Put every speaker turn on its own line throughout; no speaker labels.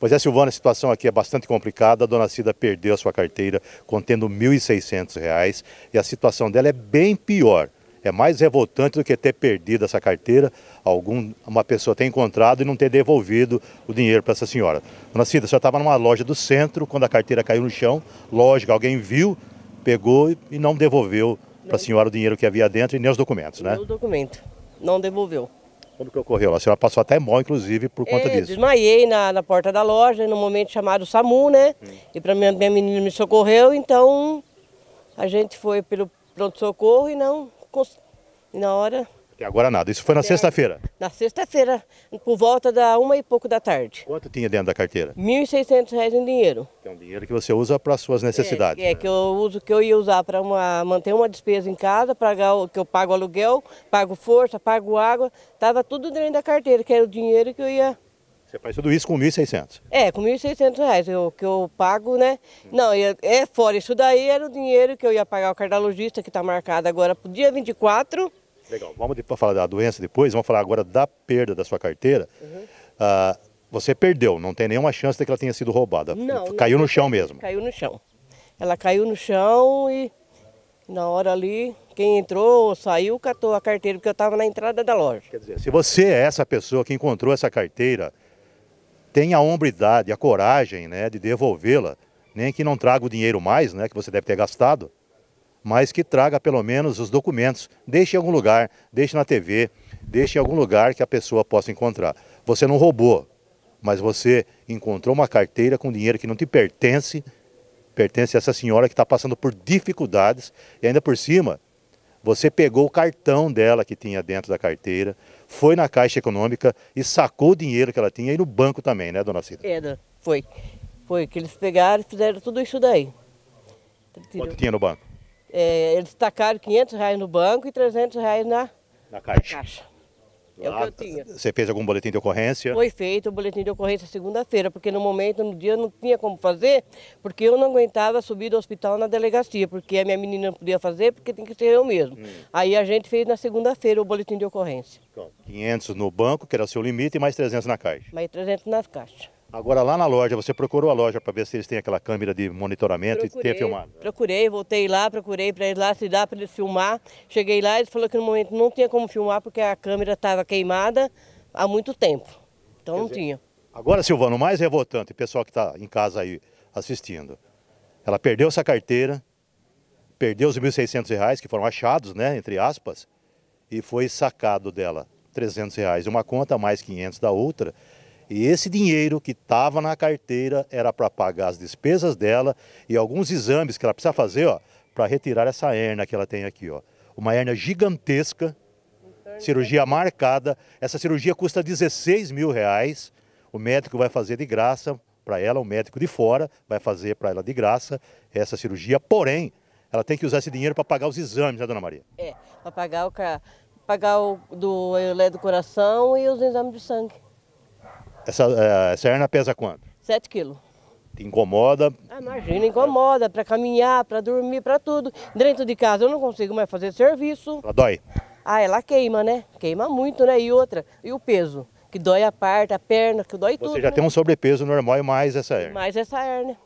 Pois é, Silvana, a situação aqui é bastante complicada. A dona Cida perdeu a sua carteira contendo R$ 1.600 e a situação dela é bem pior. É mais revoltante do que ter perdido essa carteira, algum, uma pessoa ter encontrado e não ter devolvido o dinheiro para essa senhora. Dona Cida, a senhora estava numa loja do centro quando a carteira caiu no chão. Lógico, alguém viu, pegou e não devolveu para a né? senhora o dinheiro que havia dentro e nem os documentos, né? Nem o
documento, não devolveu. Como que
ocorreu? A senhora passou até mal, inclusive, por conta é, disso.
Desmaiei na, na, porta da loja, no momento chamado SAMU, né? Hum. E para minha, minha menina me socorreu, então a gente foi pelo pronto-socorro e não, e na hora
até agora nada. Isso foi na é, sexta-feira?
Na sexta-feira, por volta da uma e pouco da tarde. Quanto
tinha dentro da carteira? R$
1.600 em dinheiro.
Que é um dinheiro que você usa para suas necessidades.
É, é né? que eu uso, que eu ia usar para manter uma despesa em casa, pagar, que eu pago aluguel, pago força, pago água. Estava tudo dentro da carteira, que era o dinheiro que eu ia
você faz tudo isso com 1.600?
É, com 1.600 reais eu, que eu pago, né? Hum. Não, é, é fora. Isso daí era o dinheiro que eu ia pagar o cardiologista, que está marcado agora para o dia 24.
Legal. Vamos falar da doença depois, vamos falar agora da perda da sua carteira. Uhum. Ah, você perdeu, não tem nenhuma chance de que ela tenha sido roubada. Não, caiu não, no chão mesmo.
Caiu no chão. Ela caiu no chão e na hora ali, quem entrou ou saiu catou a carteira, porque eu estava na entrada da loja. Quer dizer,
se você é essa pessoa que encontrou essa carteira, tem a hombridade, a coragem né, de devolvê-la, nem que não traga o dinheiro mais, né, que você deve ter gastado, mas que traga pelo menos os documentos. Deixe em algum lugar, deixe na TV, deixe em algum lugar que a pessoa possa encontrar. Você não roubou, mas você encontrou uma carteira com dinheiro que não te pertence, pertence a essa senhora que está passando por dificuldades e ainda por cima você pegou o cartão dela que tinha dentro da carteira, foi na Caixa Econômica e sacou o dinheiro que ela tinha e no banco também, né, dona Cida?
É, foi. Foi que eles pegaram e fizeram tudo isso daí. Quanto tinha no banco? é, eles tacaram 500 reais no banco e 300 reais na,
na caixa. caixa.
É o que eu tinha.
Você fez algum boletim de ocorrência?
Foi feito o boletim de ocorrência segunda-feira, porque no momento, no dia, eu não tinha como fazer, porque eu não aguentava subir do hospital na delegacia, porque a minha menina não podia fazer, porque tem que ser eu mesmo. Hum. Aí a gente fez na segunda-feira o boletim de ocorrência.
500 no banco, que era o seu limite, e mais 300 na caixa?
Mais 300 nas caixas.
Agora lá na loja, você procurou a loja para ver se eles têm aquela câmera de monitoramento procurei, e ter filmado?
Procurei, voltei lá, procurei para eles lá se dá para eles filmar. Cheguei lá, eles falaram que no momento não tinha como filmar porque a câmera estava queimada há muito tempo. Então Quer não dizer, tinha.
Agora, Silvano, o mais revoltante, pessoal que está em casa aí assistindo, ela perdeu essa carteira, perdeu os R$ reais que foram achados, né, entre aspas, e foi sacado dela 300 reais uma conta, mais 500 da outra. E esse dinheiro que estava na carteira era para pagar as despesas dela e alguns exames que ela precisa fazer, ó, para retirar essa hernia que ela tem aqui, ó. Uma hernia gigantesca, então, cirurgia marcada. Essa cirurgia custa 16 mil reais. O médico vai fazer de graça para ela, o médico de fora vai fazer para ela de graça essa cirurgia. Porém, ela tem que usar esse dinheiro para pagar os exames, né, dona Maria?
É, para pagar o, pagar o do, do coração e os exames de sangue.
Essa é, serna pesa quanto? 7 quilos. Te incomoda?
Ah, imagina, incomoda para caminhar, para dormir, para tudo. Dentro de casa eu não consigo mais fazer serviço. Ela dói? Ah, ela queima, né? Queima muito, né? E outra, e o peso? Que dói a parte, a perna, que dói Você tudo. Você já né? tem um
sobrepeso normal e mais essa hernia.
Mais essa hernia.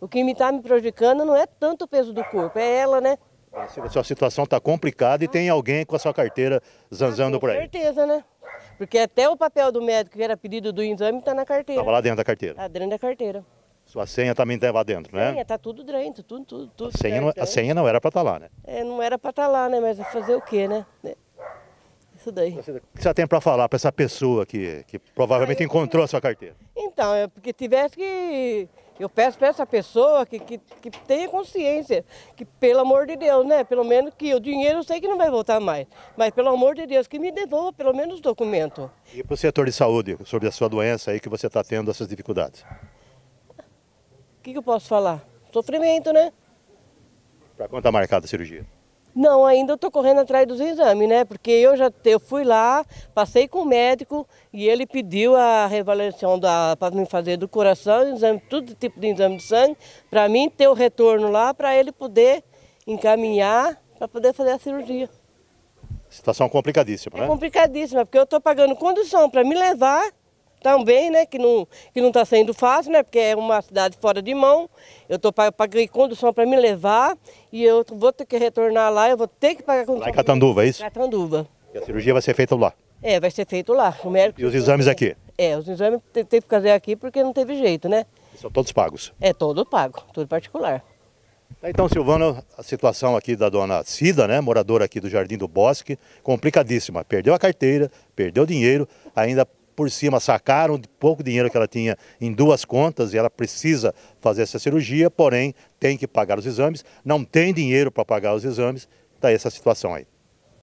O que me está me prejudicando não é tanto o peso do corpo, é ela, né?
A sua situação está complicada e tem alguém com a sua carteira zanzando ah, por aí. Com
certeza, né? Porque até o papel do médico que era pedido do exame está na carteira. Estava lá dentro da carteira. Está dentro da carteira.
Sua senha também estava tá lá dentro, né? Senha,
está tudo dentro, tudo, tudo, tudo. A senha, não, a senha
não era para estar tá lá, né?
É, não era para estar tá lá, né? Mas é fazer o quê, né? É. Isso daí. O que
você tem para falar para essa pessoa que, que provavelmente encontrou a sua carteira?
Então, é porque tivesse que eu peço para essa pessoa que, que, que, tenha consciência, que pelo amor de Deus, né? Pelo menos que o dinheiro eu sei que não vai voltar mais, mas pelo amor de Deus, que me devolva pelo menos o documento.
E para o setor de saúde, sobre a sua doença aí que você está tendo essas dificuldades?
O que, que eu posso falar? Sofrimento, né?
Para quanto está marcada a cirurgia?
Não, ainda eu estou correndo atrás dos exames, né? Porque eu já eu fui lá, passei com o médico e ele pediu a reavaliação para me fazer do coração, exame, todo tipo de exame de sangue, para mim ter o retorno lá, para ele poder encaminhar, para poder fazer a cirurgia.
Situação complicadíssima, é né? É
complicadíssima, porque eu estou pagando condução para me levar também, né, que não está que não tá sendo fácil, né, porque é uma cidade fora de mão. Eu tô pra, paguei condução para me levar e eu vou ter que retornar lá, eu vou ter que pagar condução. Lá em Catanduva, é isso? Catanduva.
E a cirurgia vai ser feita lá?
É, vai ser feito lá. O médico... E os
exames aqui?
É, os exames tem, tem que fazer aqui porque não teve jeito, né?
E são todos pagos?
É, todo pago, tudo particular.
Tá, então, Silvano, a situação aqui da dona Cida, né, moradora aqui do Jardim do Bosque, complicadíssima. Perdeu a carteira, perdeu dinheiro, ainda por cima sacaram pouco dinheiro que ela tinha em duas contas e ela precisa fazer essa cirurgia, porém tem que pagar os exames, não tem dinheiro para pagar os exames, está essa situação aí.